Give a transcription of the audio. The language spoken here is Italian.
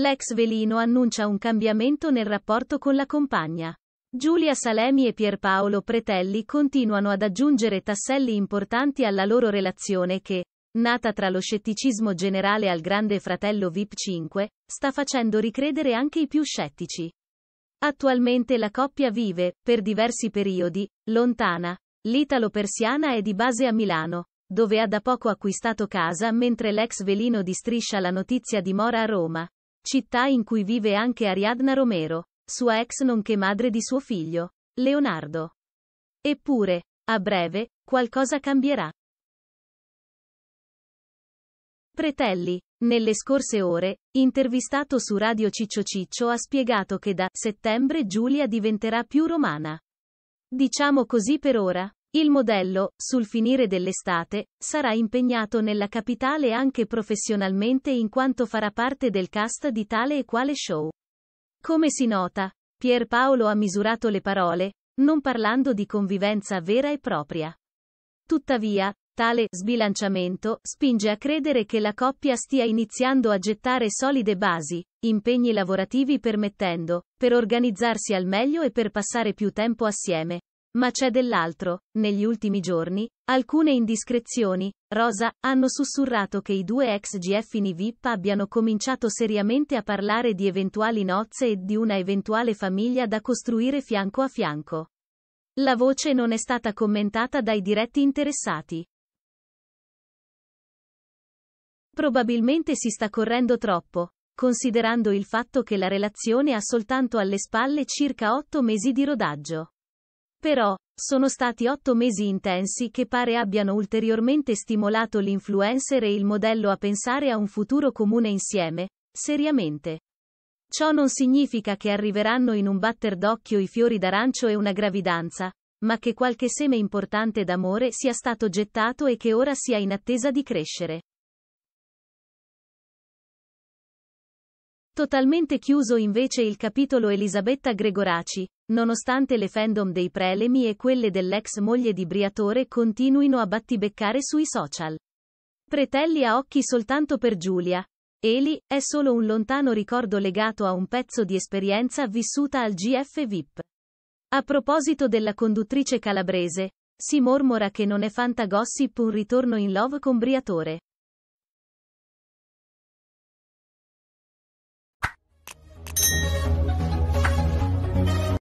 L'ex velino annuncia un cambiamento nel rapporto con la compagna. Giulia Salemi e Pierpaolo Pretelli continuano ad aggiungere tasselli importanti alla loro relazione che, nata tra lo scetticismo generale al grande fratello VIP 5, sta facendo ricredere anche i più scettici. Attualmente la coppia vive, per diversi periodi, lontana. L'italo-persiana è di base a Milano, dove ha da poco acquistato casa mentre l'ex velino distriscia la notizia di mora a Roma. Città in cui vive anche Ariadna Romero, sua ex nonché madre di suo figlio, Leonardo. Eppure, a breve, qualcosa cambierà. Pretelli, nelle scorse ore, intervistato su Radio Ciccio Ciccio ha spiegato che da settembre Giulia diventerà più romana. Diciamo così per ora. Il modello, sul finire dell'estate, sarà impegnato nella capitale anche professionalmente in quanto farà parte del cast di tale e quale show. Come si nota, Pier Paolo ha misurato le parole, non parlando di convivenza vera e propria. Tuttavia, tale sbilanciamento spinge a credere che la coppia stia iniziando a gettare solide basi, impegni lavorativi permettendo, per organizzarsi al meglio e per passare più tempo assieme, ma c'è dell'altro, negli ultimi giorni, alcune indiscrezioni, Rosa, hanno sussurrato che i due ex GFN VIP abbiano cominciato seriamente a parlare di eventuali nozze e di una eventuale famiglia da costruire fianco a fianco. La voce non è stata commentata dai diretti interessati. Probabilmente si sta correndo troppo, considerando il fatto che la relazione ha soltanto alle spalle circa 8 mesi di rodaggio. Però, sono stati otto mesi intensi che pare abbiano ulteriormente stimolato l'influencer e il modello a pensare a un futuro comune insieme, seriamente. Ciò non significa che arriveranno in un batter d'occhio i fiori d'arancio e una gravidanza, ma che qualche seme importante d'amore sia stato gettato e che ora sia in attesa di crescere. Totalmente chiuso invece il capitolo Elisabetta Gregoraci, nonostante le fandom dei prelemi e quelle dell'ex moglie di Briatore continuino a battibeccare sui social. Pretelli ha occhi soltanto per Giulia. Eli è solo un lontano ricordo legato a un pezzo di esperienza vissuta al GF VIP. A proposito della conduttrice calabrese, si mormora che non è fantagossip un ritorno in love con Briatore.